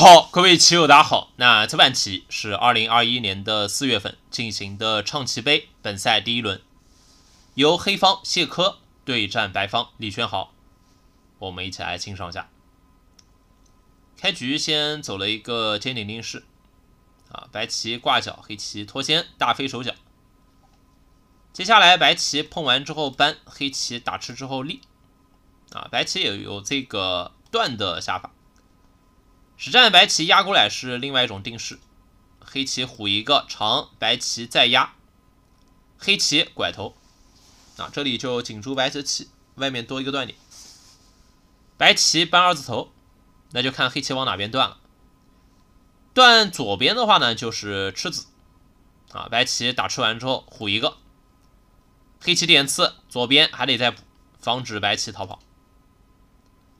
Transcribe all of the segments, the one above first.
好，各位棋友，大家好。那这盘棋是二零二一年的四月份进行的唱棋杯本赛第一轮，由黑方谢科对战白方李轩豪。我们一起来欣赏一下。开局先走了一个尖顶定式，啊，白棋挂角，黑棋脱先，大飞手脚。接下来白棋碰完之后扳，黑棋打吃之后立，啊，白棋也有这个断的下法。实战白棋压过来是另外一种定式，黑棋虎一个长，白棋再压，黑棋拐头，啊，这里就紧住白棋的气，外面多一个断点。白棋扳二字头，那就看黑棋往哪边断了。断左边的话呢，就是吃子，啊，白棋打吃完之后虎一个，黑棋点刺左边还得再补，防止白棋逃跑。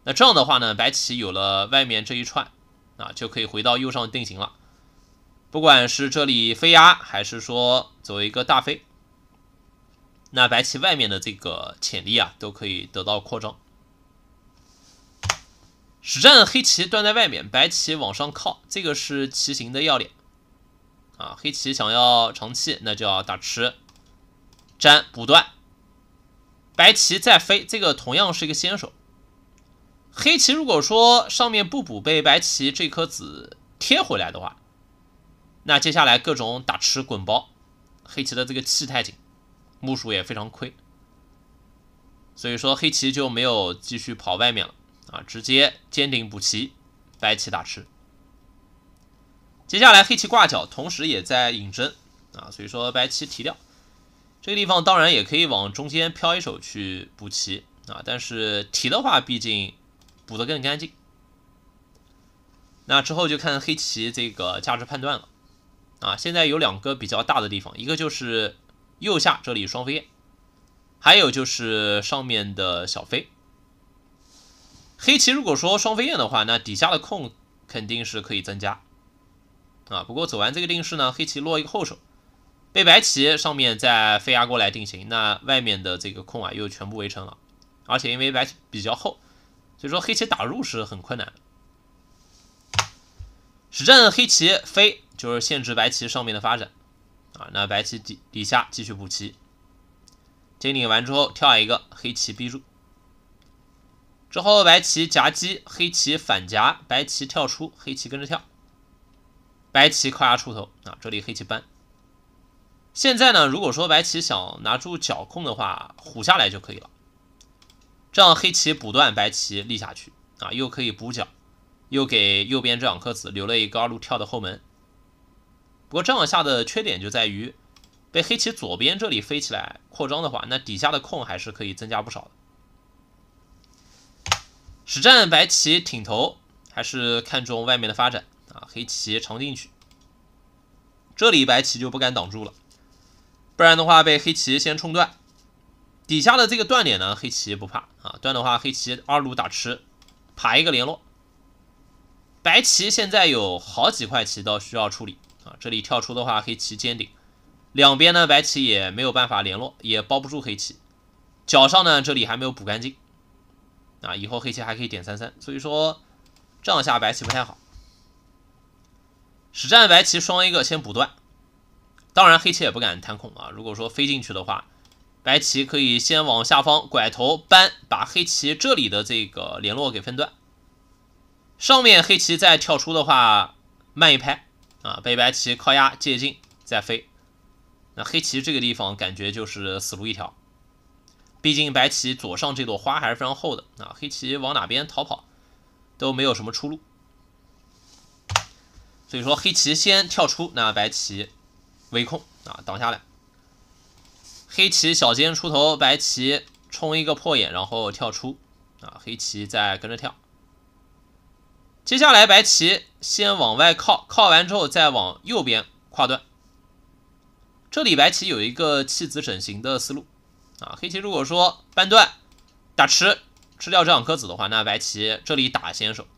那这样的话呢，白棋有了外面这一串。啊，就可以回到右上定型了。不管是这里飞压，还是说走一个大飞，那白棋外面的这个潜力啊，都可以得到扩张。实战黑棋断在外面，白棋往上靠，这个是棋形的要点啊。黑棋想要长气，那就要打吃粘补断。白棋再飞，这个同样是一个先手。黑棋如果说上面不补，被白棋这颗子贴回来的话，那接下来各种打吃滚包，黑棋的这个气太紧，目数也非常亏，所以说黑棋就没有继续跑外面了啊，直接尖顶补棋，白棋打吃。接下来黑棋挂角，同时也在引针啊，所以说白棋提掉，这个地方当然也可以往中间飘一手去补棋啊，但是提的话，毕竟。补得更干净，那之后就看黑棋这个价值判断了啊！现在有两个比较大的地方，一个就是右下这里双飞燕，还有就是上面的小飞。黑棋如果说双飞燕的话，那底下的空肯定是可以增加啊。不过走完这个定式呢，黑棋落一个后手，被白棋上面再飞压过来定型，那外面的这个空啊又全部围成了，而且因为白棋比较厚。所以说黑棋打入是很困难，实战黑棋飞就是限制白棋上面的发展啊，那白棋底底下继续补棋，接顶完之后跳一个黑棋逼住，之后白棋夹击黑棋反夹，白棋跳出，黑棋跟着跳，白棋靠压出头啊，这里黑棋搬。现在呢，如果说白棋想拿住角控的话，虎下来就可以了。这样黑棋补断白棋立下去啊，又可以补角，又给右边这两颗子留了一个二路跳的后门。不过这样下的缺点就在于，被黑棋左边这里飞起来扩张的话，那底下的空还是可以增加不少的。实战白棋挺头还是看中外面的发展啊，黑棋长进去，这里白棋就不敢挡住了，不然的话被黑棋先冲断。底下的这个断点呢，黑棋不怕啊，断的话黑棋二路打吃，爬一个联络。白棋现在有好几块棋道需要处理啊，这里跳出的话黑棋尖顶，两边呢白棋也没有办法联络，也包不住黑棋，脚上呢这里还没有补干净啊，以后黑棋还可以点三三，所以说这样下白棋不太好。实战白棋双一个先补断，当然黑棋也不敢贪空啊，如果说飞进去的话。白棋可以先往下方拐头搬，把黑棋这里的这个联络给分断。上面黑棋再跳出的话，慢一拍啊，被白棋靠压接近再飞。那黑棋这个地方感觉就是死路一条，毕竟白棋左上这朵花还是非常厚的啊，黑棋往哪边逃跑都没有什么出路。所以说黑棋先跳出，那白棋围控啊挡下来。黑棋小尖出头，白棋冲一个破眼，然后跳出，啊，黑棋再跟着跳。接下来白棋先往外靠，靠完之后再往右边跨段。这里白棋有一个弃子整形的思路，啊，黑棋如果说半段打吃吃掉这两颗子的话，那白棋这里打先手，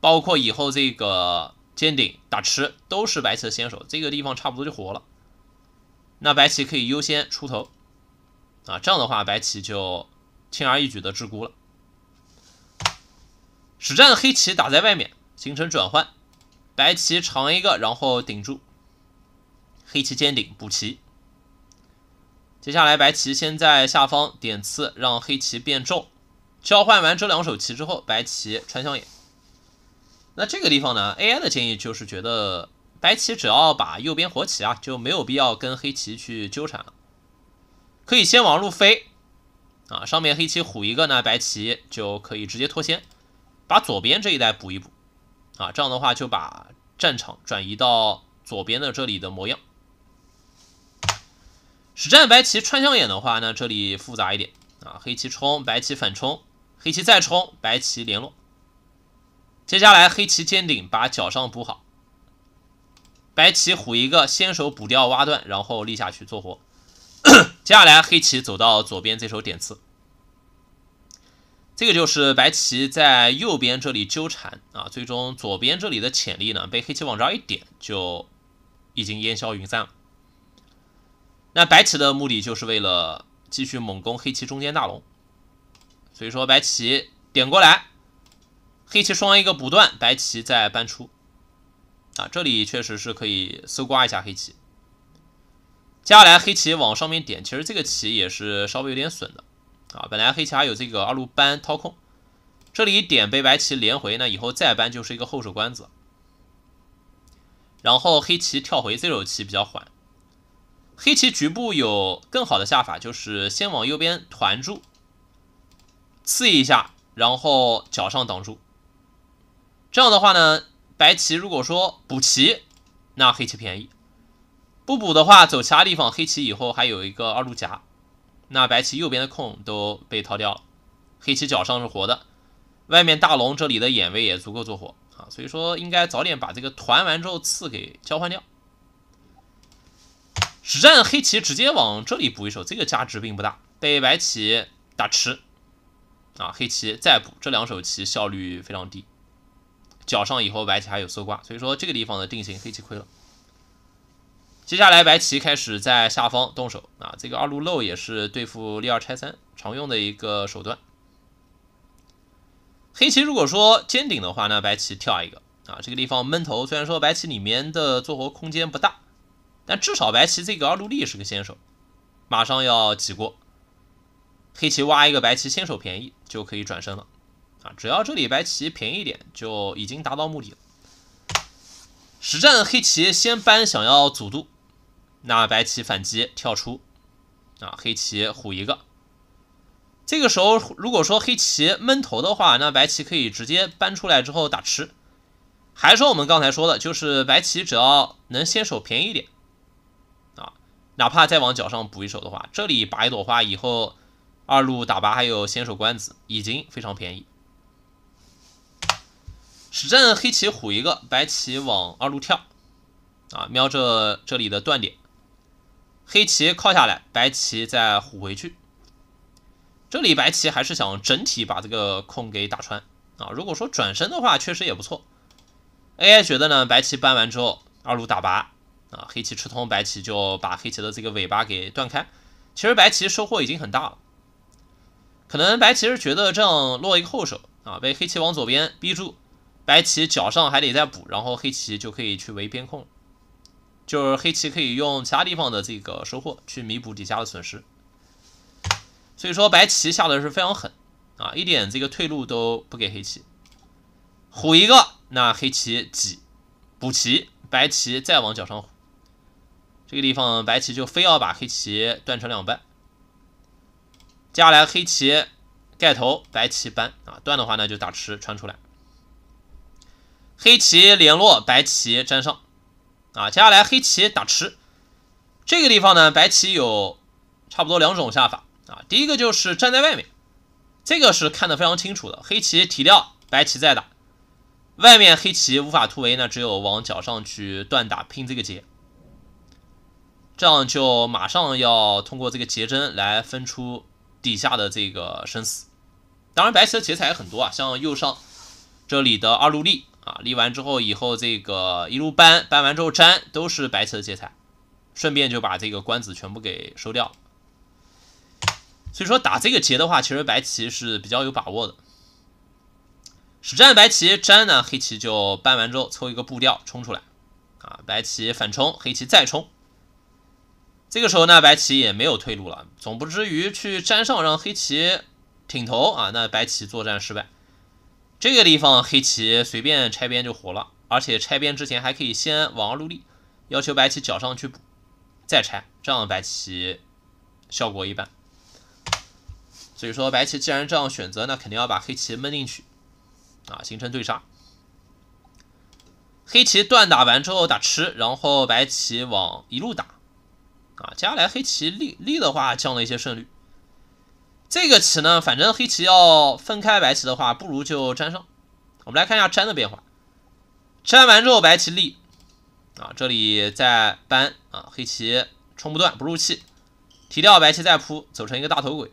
包括以后这个尖顶打吃都是白棋的先手，这个地方差不多就活了。那白棋可以优先出头，啊，这样的话白棋就轻而易举的制孤了。实战黑棋打在外面形成转换，白棋长一个然后顶住，黑棋尖顶补棋。接下来白棋先在下方点刺让黑棋变重，交换完这两手棋之后，白棋穿香眼。那这个地方呢，AI 的建议就是觉得。白棋只要把右边活棋啊，就没有必要跟黑棋去纠缠了，可以先往路飞啊，上面黑棋虎一个呢，白棋就可以直接脱先，把左边这一带补一补啊，这样的话就把战场转移到左边的这里的模样。实战白棋穿象眼的话呢，这里复杂一点啊，黑棋冲，白棋反冲，黑棋再冲，白棋联络，接下来黑棋尖顶把角上补好。白棋虎一个，先手补掉挖断，然后立下去做活。接下来黑棋走到左边这手点刺，这个就是白棋在右边这里纠缠啊，最终左边这里的潜力呢被黑棋往这儿一点，就已经烟消云散了。那白棋的目的就是为了继续猛攻黑棋中间大龙，所以说白棋点过来，黑棋双一个补断，白棋再搬出。啊，这里确实是可以搜刮一下黑棋。接下来黑棋往上面点，其实这个棋也是稍微有点损的啊。本来黑棋还有这个二路扳掏空，这里一点被白棋连回呢，以后再扳就是一个后手关子。然后黑棋跳回，这手棋比较缓。黑棋局部有更好的下法，就是先往右边团住，刺一下，然后脚上挡住。这样的话呢？白棋如果说补棋，那黑棋便宜；不补的话，走其他地方，黑棋以后还有一个二路夹，那白棋右边的空都被掏掉了，黑棋脚上是活的，外面大龙这里的眼位也足够做活啊，所以说应该早点把这个团完之后刺给交换掉。实战黑棋直接往这里补一手，这个价值并不大，被白棋打吃，啊，黑棋再补这两手棋效率非常低。脚上以后，白棋还有搜刮，所以说这个地方的定型黑棋亏了。接下来白棋开始在下方动手啊，这个二路漏也是对付立二拆三常用的一个手段。黑棋如果说尖顶的话，那白棋跳一个啊，这个地方闷头。虽然说白棋里面的做活空间不大，但至少白棋这个二路立是个先手，马上要挤过。黑棋挖一个，白棋先手便宜就可以转身了。只要这里白棋便宜一点，就已经达到目的了。实战黑棋先搬，想要阻度，那白棋反击跳出，啊，黑棋虎一个。这个时候如果说黑棋闷头的话，那白棋可以直接搬出来之后打吃。还说我们刚才说的，就是白棋只要能先手便宜一点，啊，哪怕再往脚上补一手的话，这里拔一朵花以后，二路打拔还有先手官子，已经非常便宜。使阵黑棋虎一个，白棋往二路跳，啊，瞄着这里的断点，黑棋靠下来，白棋再虎回去。这里白棋还是想整体把这个空给打穿啊。如果说转身的话，确实也不错。AI 觉得呢，白棋搬完之后，二路打拔，啊，黑棋吃通，白棋就把黑棋的这个尾巴给断开。其实白棋收获已经很大了，可能白棋是觉得这样落一个后手啊，被黑棋往左边逼住。白棋角上还得再补，然后黑棋就可以去围边控，就是黑棋可以用其他地方的这个收获去弥补底下的损失。所以说白棋下的是非常狠啊，一点这个退路都不给黑棋。虎一个，那黑棋挤补棋，白棋再往角上虎，这个地方白棋就非要把黑棋断成两半。接下来黑棋盖头，白棋搬啊，断的话那就打吃穿出来。黑棋联络，白棋粘上，啊，接下来黑棋打吃，这个地方呢，白棋有差不多两种下法啊。第一个就是站在外面，这个是看得非常清楚的。黑棋提掉，白棋再打，外面黑棋无法突围，那只有往脚上去断打拼这个劫，这样就马上要通过这个劫针来分出底下的这个生死。当然，白棋的劫彩也很多啊，像右上这里的二路立。啊！立完之后，以后这个一路搬搬完之后粘，都是白棋的劫材，顺便就把这个官子全部给收掉。所以说打这个劫的话，其实白棋是比较有把握的。实战白棋粘呢，黑棋就搬完之后抽一个步调冲出来，啊，白棋反冲，黑棋再冲。这个时候呢，白棋也没有退路了，总不至于去粘上让黑棋挺头啊，那白棋作战失败。这个地方黑棋随便拆边就活了，而且拆边之前还可以先往上露力，要求白棋脚上去补，再拆，这样白棋效果一般。所以说白棋既然这样选择，那肯定要把黑棋闷进去，啊，形成对杀。黑棋断打完之后打吃，然后白棋往一路打，啊，接下来黑棋力力的话降了一些胜率。这个棋呢，反正黑棋要分开白棋的话，不如就粘上。我们来看一下粘的变化，粘完之后白棋立，啊，这里再搬啊，黑棋冲不断不入气，提掉白棋再扑，走成一个大头鬼。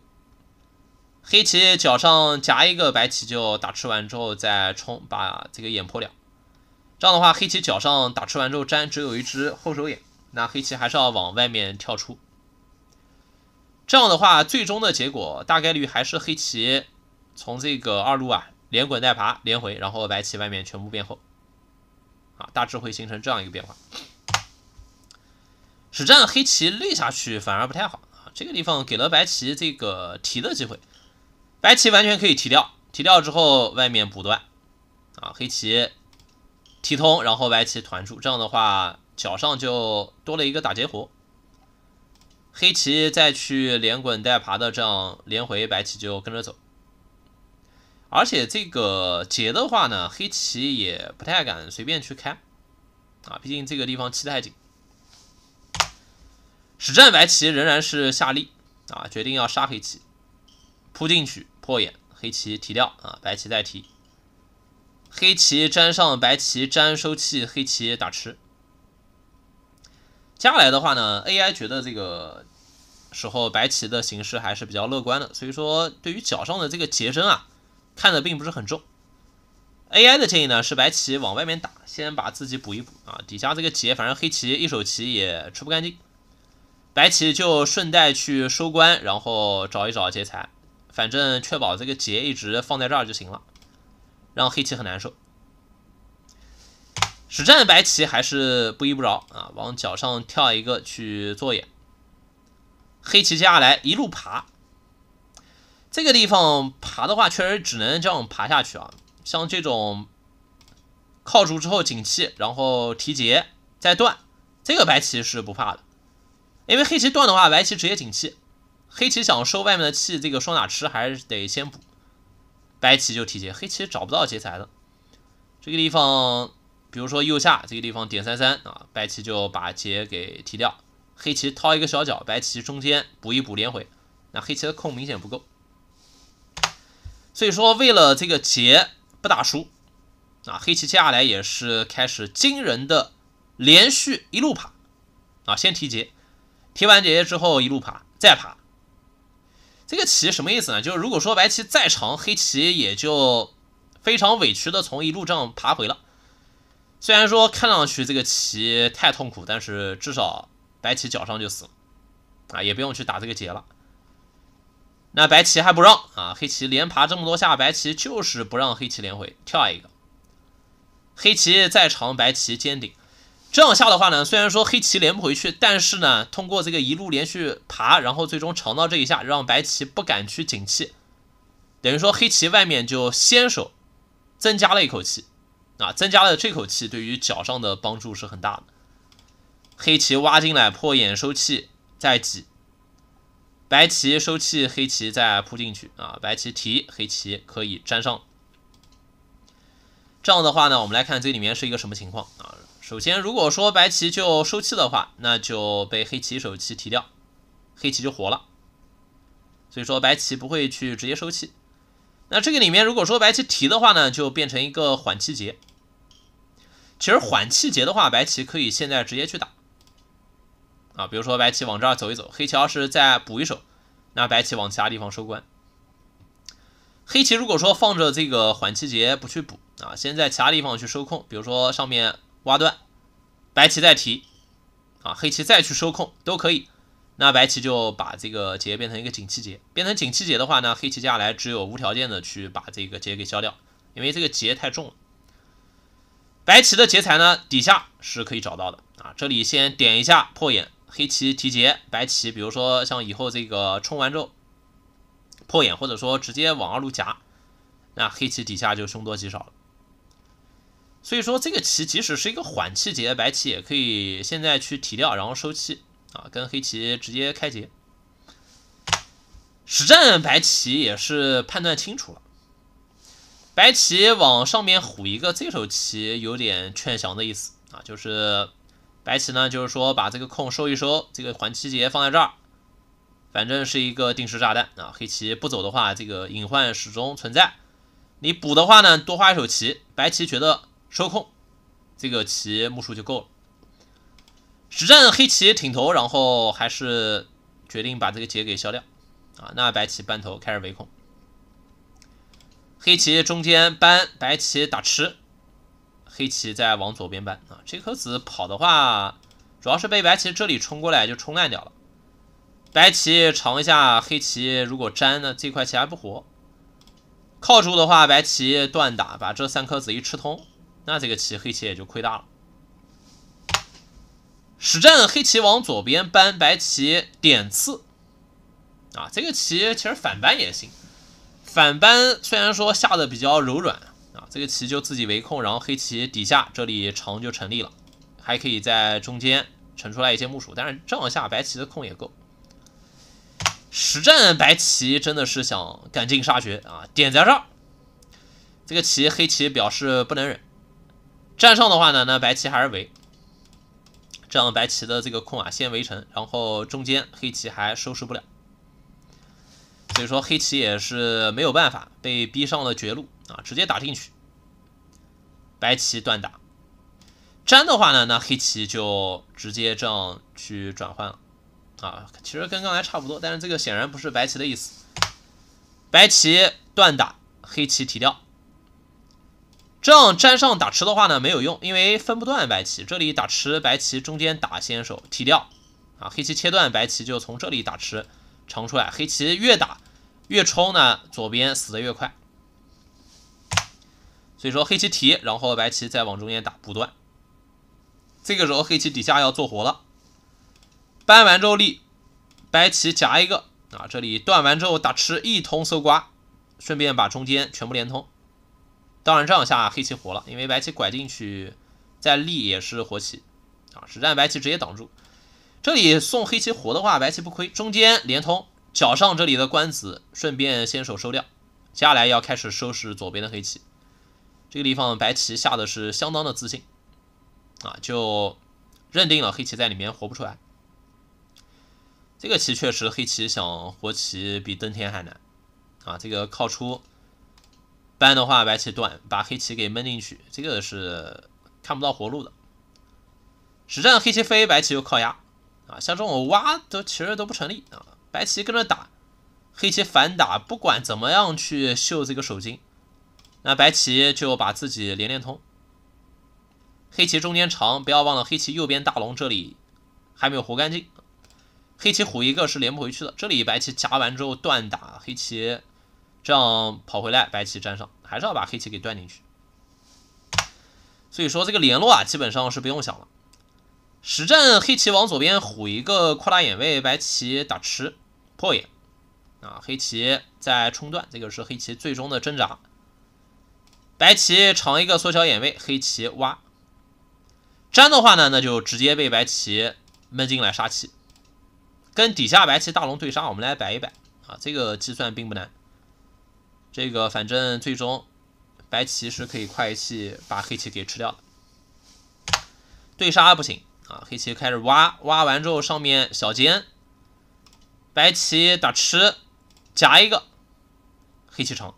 黑棋脚上夹一个白棋就打吃完之后再冲，把这个眼破掉。这样的话，黑棋脚上打吃完之后粘，只有一只后手眼，那黑棋还是要往外面跳出。这样的话，最终的结果大概率还是黑棋从这个二路啊连滚带爬连回，然后白棋外面全部变厚，啊，大致会形成这样一个变化。实战黑棋立下去反而不太好啊，这个地方给了白棋这个提的机会，白棋完全可以提掉，提掉之后外面补断，啊，黑棋提通，然后白棋团住，这样的话脚上就多了一个打劫活。黑棋再去连滚带爬的这样连回，白棋就跟着走。而且这个劫的话呢，黑棋也不太敢随便去开啊，毕竟这个地方气太紧。实战白棋仍然是下力啊，决定要杀黑棋，扑进去破眼，黑棋提掉啊，白棋再提，黑棋粘上，白棋粘收气，黑棋打吃。下来的话呢，AI 觉得这个时候白棋的形势还是比较乐观的，所以说对于脚上的这个劫争啊，看的并不是很重。AI 的建议呢是白棋往外面打，先把自己补一补啊，底下这个劫反正黑棋一手棋也吃不干净，白棋就顺带去收官，然后找一找劫财，反正确保这个劫一直放在这儿就行了，让黑棋很难受。实战白棋还是不依不饶啊，往脚上跳一个去做眼。黑棋接下来一路爬，这个地方爬的话，确实只能这样爬下去啊。像这种靠住之后紧气，然后提劫再断，这个白棋是不怕的，因为黑棋断的话，白棋直接紧气。黑棋想收外面的气，这个双打吃还是得先补，白棋就提劫，黑棋找不到劫材了。这个地方。比如说右下这个地方点三三啊，白棋就把劫给提掉，黑棋掏一个小角，白棋中间补一补连回，那黑棋的空明显不够，所以说为了这个劫不打输啊，黑棋接下来也是开始惊人的连续一路爬啊，先提劫，提完劫之后一路爬再爬，这个棋什么意思呢？就是如果说白棋再长，黑棋也就非常委屈的从一路这样爬回了。虽然说看上去这个棋太痛苦，但是至少白棋脚上就死了，啊，也不用去打这个劫了。那白棋还不让啊，黑棋连爬这么多下，白棋就是不让黑棋连回，跳一个，黑棋再长，白棋尖顶。这样下的话呢，虽然说黑棋连不回去，但是呢，通过这个一路连续爬，然后最终长到这一下，让白棋不敢去紧气，等于说黑棋外面就先手增加了一口气。啊，增加了这口气对于脚上的帮助是很大的。黑棋挖进来破眼收气，再挤；白棋收气，黑棋再扑进去。啊，白棋提，黑棋可以粘上。这样的话呢，我们来看这里面是一个什么情况啊？首先，如果说白棋就收气的话，那就被黑棋手气提掉，黑棋就活了。所以说白棋不会去直接收气。那这个里面如果说白棋提的话呢，就变成一个缓气劫。其实缓气劫的话，白棋可以现在直接去打啊，比如说白棋往这儿走一走，黑棋要是再补一手，那白棋往其他地方收官。黑棋如果说放着这个缓气劫不去补啊，先在其他地方去收控，比如说上面挖断，白棋再提啊，黑棋再去收控都可以。那白棋就把这个劫变成一个紧气劫，变成紧气劫的话呢，黑棋接下来只有无条件的去把这个劫给消掉，因为这个劫太重了。白棋的劫材呢，底下是可以找到的啊。这里先点一下破眼，黑棋提劫，白棋比如说像以后这个冲完之后破眼，或者说直接往二路夹，那黑棋底下就凶多吉少了。所以说这个棋即使是一个缓气劫，白棋也可以现在去提掉，然后收气啊，跟黑棋直接开劫。实战白棋也是判断清楚了。白棋往上面虎一个，这手棋有点劝降的意思啊，就是白棋呢，就是说把这个空收一收，这个环棋劫放在这儿，反正是一个定时炸弹啊。黑棋不走的话，这个隐患始终存在。你补的话呢，多花一手棋，白棋觉得收空这个棋目数就够了。实战黑棋挺头，然后还是决定把这个劫给消掉啊。那白棋扳头开始围控。黑棋中间搬，白棋打吃，黑棋再往左边搬啊。这颗子跑的话，主要是被白棋这里冲过来就冲烂掉了。白棋尝一下，黑棋如果粘呢，这块棋还不活。靠住的话，白棋断打，把这三颗子一吃通，那这个棋黑棋也就亏大了。实战黑棋往左边搬，白棋点刺，啊，这个棋其实反搬也行。反班虽然说下的比较柔软啊，这个棋就自己围控，然后黑棋底下这里长就成立了，还可以在中间盛出来一些木薯，但是这样下白棋的空也够。实战白棋真的是想赶尽杀绝啊，点这儿，这个棋，黑棋表示不能忍。站上的话呢，那白棋还是围，这样白棋的这个空啊先围成，然后中间黑棋还收拾不了。所以说黑棋也是没有办法，被逼上了绝路啊！直接打进去，白棋断打粘的话呢，那黑棋就直接这样去转换了啊！其实跟刚才差不多，但是这个显然不是白棋的意思。白棋断打，黑棋提掉，这样粘上打吃的话呢没有用，因为分不断白棋。这里打吃，白棋中间打先手提掉啊，黑棋切断白棋就从这里打吃。常出来，黑棋越打越冲呢，左边死的越快。所以说黑棋提，然后白棋再往中间打不断。这个时候黑棋底下要做活了，搬完之后立，白棋夹一个啊，这里断完之后打吃一通搜刮，顺便把中间全部连通。当然这样下黑棋活了，因为白棋拐进去再立也是活棋啊，实战白棋直接挡住。这里送黑棋活的话，白棋不亏。中间连通，脚上这里的官子顺便先手收掉。接下来要开始收拾左边的黑棋。这个地方白棋下的是相当的自信啊，就认定了黑棋在里面活不出来。这个棋确实，黑棋想活棋比登天还难啊。这个靠出搬的话，白棋断，把黑棋给闷进去，这个是看不到活路的。实战黑棋飞，白棋又靠压。啊，像这种挖都其实都不成立啊。白棋跟着打，黑棋反打，不管怎么样去秀这个手筋，那白棋就把自己连连通。黑棋中间长，不要忘了黑棋右边大龙这里还没有活干净，黑棋虎一个是连不回去的。这里白棋夹完之后断打黑棋，这样跑回来白棋粘上，还是要把黑棋给断进去。所以说这个联络啊，基本上是不用想了。实战黑棋往左边虎一个，扩大眼位；白棋打吃破眼，啊，黑棋在冲断，这个是黑棋最终的挣扎。白棋长一个缩小眼位，黑棋挖粘的话呢，那就直接被白棋闷进来杀气，跟底下白棋大龙对杀，我们来摆一摆啊，这个计算并不难，这个反正最终白棋是可以快一气把黑棋给吃掉的，对杀不行。啊，黑棋开始挖，挖完之后上面小尖，白棋打吃，夹一个，黑棋长，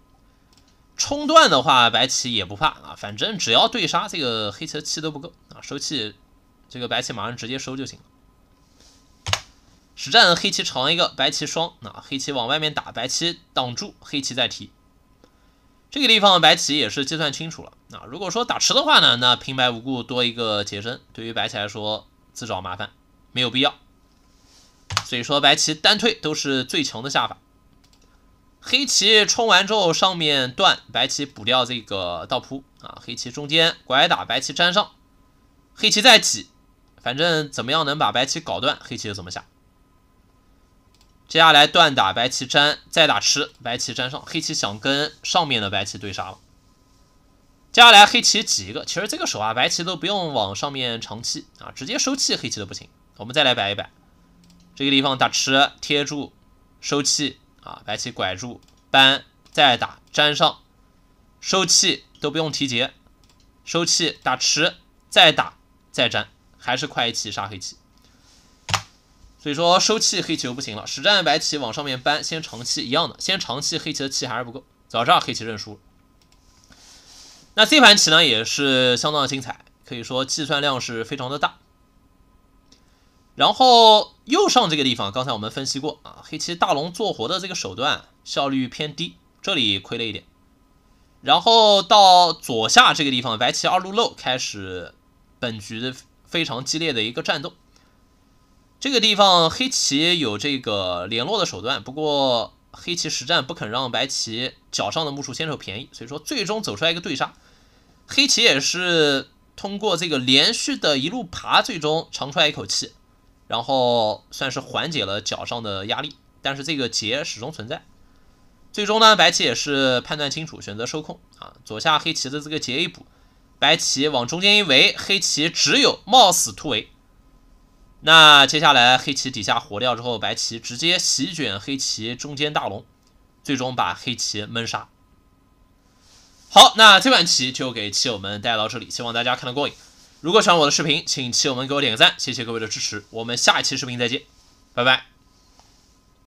冲断的话白棋也不怕啊，反正只要对杀这个黑棋的气都不够啊，收气，这个白棋马上直接收就行。实战黑棋长一个，白棋双，那黑棋往外面打，白棋挡住，黑棋再提。这个地方白棋也是计算清楚了啊。如果说打迟的话呢，那平白无故多一个劫身，对于白棋来说自找麻烦，没有必要。所以说白棋单退都是最强的下法。黑棋冲完之后上面断，白棋补掉这个倒扑啊。黑棋中间拐打，白棋粘上，黑棋再挤，反正怎么样能把白棋搞断，黑棋就怎么下。接下来断打白棋粘，再打吃白棋粘上，黑棋想跟上面的白棋对杀了。接下来黑棋挤一个，其实这个手啊，白棋都不用往上面长气啊，直接收气，黑棋都不行。我们再来摆一摆，这个地方打吃贴住收气啊，白棋拐住搬再打粘上，收气都不用提劫，收气打吃再打再粘，还是快一气杀黑棋。所以说收气黑棋就不行了，实战白棋往上面搬，先长气一样的，先长气黑棋的气还是不够，早知道黑棋认输了。那这盘棋呢也是相当的精彩，可以说计算量是非常的大。然后右上这个地方，刚才我们分析过啊，黑棋大龙做活的这个手段效率偏低，这里亏了一点。然后到左下这个地方，白棋二路漏开始，本局非常激烈的一个战斗。这个地方黑棋有这个联络的手段，不过黑棋实战不肯让白棋脚上的目数先手便宜，所以说最终走出来一个对杀。黑棋也是通过这个连续的一路爬，最终长出来一口气，然后算是缓解了脚上的压力。但是这个劫始终存在。最终呢，白棋也是判断清楚，选择收控啊，左下黑棋的这个劫一补，白棋往中间一围，黑棋只有冒死突围。那接下来黑棋底下活掉之后，白棋直接席卷黑棋中间大龙，最终把黑棋闷杀。好，那这盘棋就给棋友们带到这里，希望大家看得过瘾。如果喜欢我的视频，请棋友们给我点个赞，谢谢各位的支持。我们下一期视频再见，拜拜。